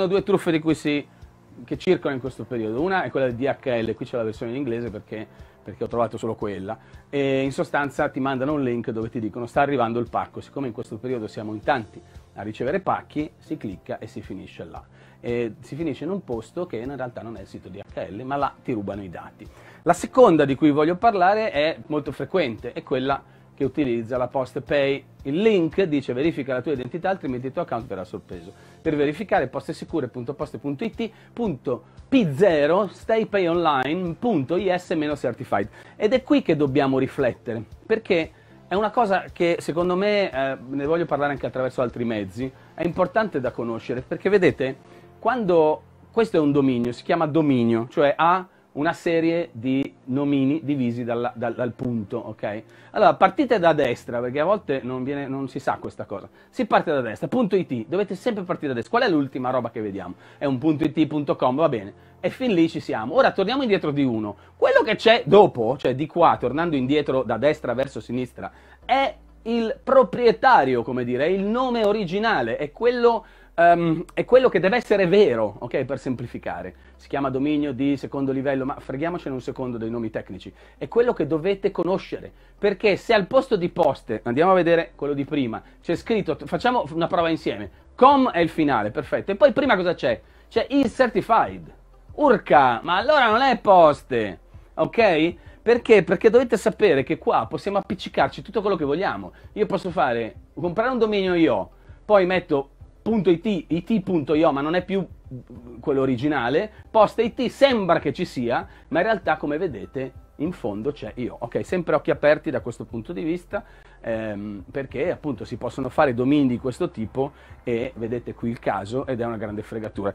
sono due truffe di cui si, che circolano in questo periodo. Una è quella di DHL, qui c'è la versione in inglese perché, perché ho trovato solo quella. E in sostanza ti mandano un link dove ti dicono sta arrivando il pacco. Siccome in questo periodo siamo in tanti a ricevere pacchi, si clicca e si finisce là. E si finisce in un posto che in realtà non è il sito DHL, ma là ti rubano i dati. La seconda di cui voglio parlare è molto frequente, è quella che utilizza la post pay. Il link dice verifica la tua identità, altrimenti il tuo account verrà sorpreso. Per verificare postesicure.poste.it.p0 staypayonline.is-certified. Ed è qui che dobbiamo riflettere, perché è una cosa che secondo me, eh, ne voglio parlare anche attraverso altri mezzi, è importante da conoscere, perché vedete, quando questo è un dominio, si chiama dominio, cioè ha una serie di nomini divisi dalla, dal, dal, punto, ok? Allora, partite da destra, perché a volte non, viene, non, si sa questa cosa. Si parte da destra, punto .it, dovete sempre partire da destra. Qual è l'ultima roba che vediamo? È un punto .it, punto .com, va bene. E fin lì ci siamo. Ora torniamo indietro di uno. Quello che c'è dopo, cioè di qua, tornando indietro da destra verso sinistra, è il proprietario, come dire, è il nome originale, è quello, um, è quello che deve essere vero, ok? Per semplificare. Si chiama dominio di secondo livello, ma freghiamocene un secondo dei nomi tecnici. È quello che dovete conoscere, perché se al posto di poste, andiamo a vedere quello di prima, c'è scritto, facciamo una prova insieme, com è il finale, perfetto, e poi prima cosa c'è? C'è il certified. Urca, ma allora non è poste, ok? Perché? Perché dovete sapere che qua possiamo appiccicarci tutto quello che vogliamo. Io posso fare, comprare un dominio io, poi metto .it, it.io, ma non è più quello originale, posta it sembra che ci sia, ma in realtà come vedete in fondo c'è io. Ok, sempre occhi aperti da questo punto di vista, ehm, perché appunto si possono fare domini di questo tipo e vedete qui il caso ed è una grande fregatura.